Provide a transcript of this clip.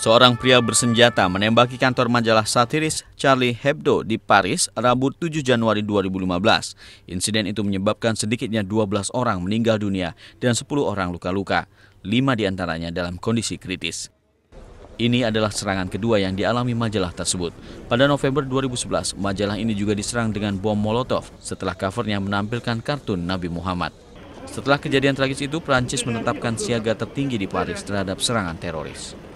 Seorang pria bersenjata menembaki kantor majalah satiris Charlie Hebdo di Paris Rabu 7 Januari 2015. Insiden itu menyebabkan sedikitnya 12 orang meninggal dunia dan 10 orang luka-luka, 5 diantaranya dalam kondisi kritis. Ini adalah serangan kedua yang dialami majalah tersebut. Pada November 2011, majalah ini juga diserang dengan bom Molotov setelah covernya menampilkan kartun Nabi Muhammad. Setelah kejadian tragis itu, Prancis menetapkan siaga tertinggi di Paris terhadap serangan teroris.